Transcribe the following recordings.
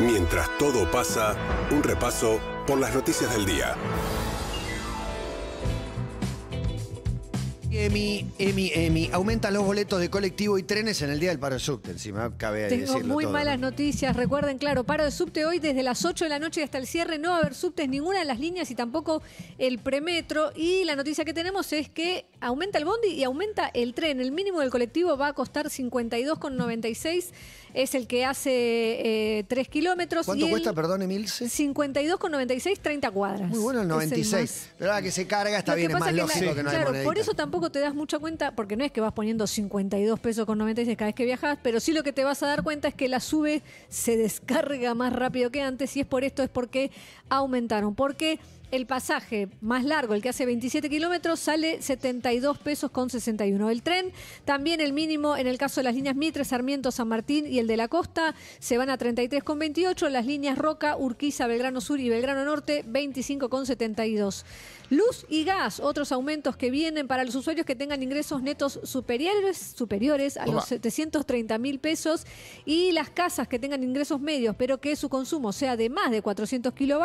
Mientras todo pasa, un repaso por las noticias del día. Emi, Emi, Emi, aumentan los boletos de colectivo y trenes en el día del paro de subte, encima cabe Tengo muy malas noticias, recuerden, claro, paro de subte hoy desde las 8 de la noche hasta el cierre, no va a haber subtes ninguna de las líneas y tampoco el premetro. Y la noticia que tenemos es que aumenta el bondi y aumenta el tren. El mínimo del colectivo va a costar 52,96, es el que hace 3 eh, kilómetros. ¿Cuánto cuesta, perdón, Emilce? 52,96, 30 cuadras. Muy bueno el 96. pero ahora que se carga está bien, es más lógico que no claro, Por eso tampoco te das mucha cuenta, porque no es que vas poniendo 52 pesos con 96 cada vez que viajas, pero sí lo que te vas a dar cuenta es que la sube se descarga más rápido que antes y es por esto, es porque aumentaron. Porque el pasaje más largo, el que hace 27 kilómetros, sale 72 pesos con 61. El tren, también el mínimo en el caso de las líneas Mitre, Sarmiento, San Martín y el de la costa, se van a 33 con 28. Las líneas Roca, Urquiza, Belgrano Sur y Belgrano Norte, 25 con 72. Luz y gas, otros aumentos que vienen para los usuarios que tengan ingresos netos superiores, a los 730 mil pesos y las casas que tengan ingresos medios, pero que su consumo sea de más de 400 kilovatios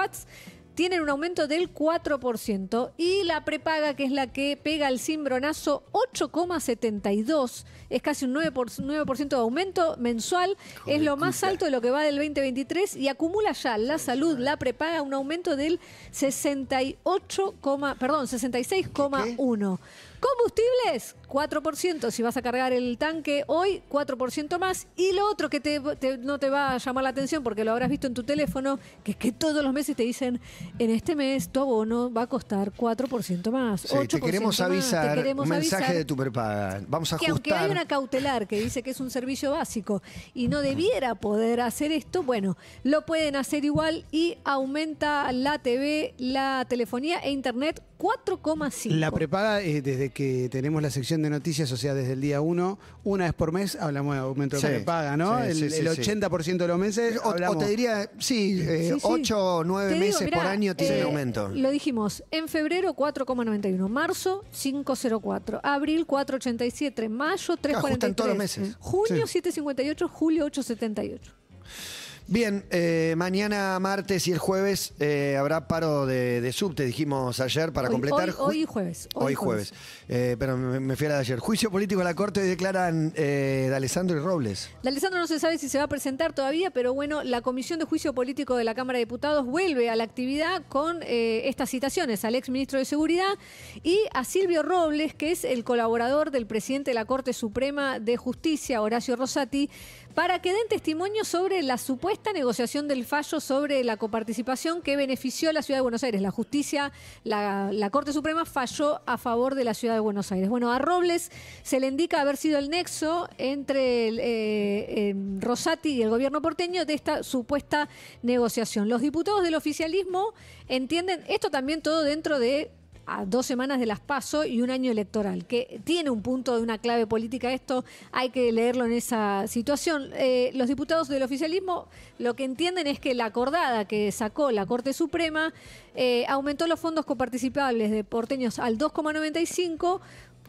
tienen un aumento del 4% y la prepaga, que es la que pega el cimbronazo, 8,72, es casi un 9%, de aumento mensual, es lo más alto de lo que va del 2023 y acumula ya la salud, la prepaga, un aumento del 68, perdón, 66,1. Combustibles, 4%. Si vas a cargar el tanque hoy, 4% más. Y lo otro que no te va a llamar la atención porque lo habrás visto en tu teléfono, que es que todos los meses te dicen, en este mes tu abono va a costar 4% más. 8 te queremos avisar queremos un mensaje de tu prepaga. Vamos a que ajustar. Que aunque hay una cautelar que dice que es un servicio básico y no debiera poder hacer esto, bueno, lo pueden hacer igual y aumenta la TV, la telefonía e internet 4,5. La prepaga es eh, desde que tenemos la sección de noticias, o sea, desde el día 1, una vez por mes hablamos de aumento de paga, ¿no? el, 80% de los meses. O, te diría, sí, 8 eh, o 9 meses por año tiene eh, aumento. Lo dijimos, en febrero 4,91, marzo 5,04, abril 4,87, mayo 3,43, todos los meses. junio 7,58, julio 8,78. Bien, eh, mañana martes y el jueves eh, habrá paro de, de, subte, dijimos ayer, para completar. Hoy, y jueves. Hoy, jueves. Eh, pero me, fui a ayer. Juicio político a la corte declaran de Alessandro y Robles. D'Alessandro no se sabe si se va a presentar todavía, pero bueno, la Comisión de Juicio Político de la Cámara de Diputados vuelve a la actividad con estas citaciones al ex Ministro de Seguridad y a Silvio Robles, que es el colaborador del presidente de la Corte Suprema de Justicia, Horacio Rosati, para que den testimonio sobre la supuesta esta negociación del fallo sobre la coparticipación que benefició a la ciudad de Buenos Aires. La justicia, la, Corte Suprema falló a favor de la ciudad de Buenos Aires. Bueno, a Robles se le indica haber sido el nexo entre eh, em, Rosati y el gobierno porteño de esta supuesta negociación. Los diputados del oficialismo entienden esto también todo dentro de a dos semanas de las PASO y un año electoral, que tiene un punto de una clave política. Esto hay que leerlo en esa situación. Eh, los diputados del oficialismo lo que entienden es que la acordada que sacó la Corte Suprema eh, aumentó los fondos coparticipables de porteños al 2,95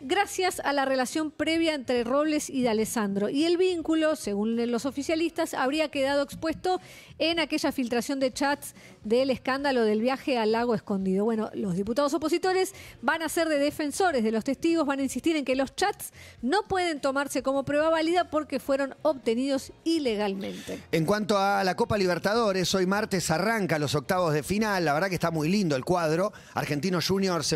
gracias a la relación previa entre Robles y D'Alessandro. Alessandro. Y el vínculo, según los oficialistas, habría quedado expuesto en aquella filtración de chats del escándalo del viaje al lago escondido. Bueno, los diputados opositores van a ser de defensores de los testigos, van a insistir en que los chats no pueden tomarse como prueba válida porque fueron obtenidos ilegalmente. En cuanto a la Copa Libertadores, hoy martes arranca los octavos de final. La verdad que está muy lindo el cuadro. Argentinos Juniors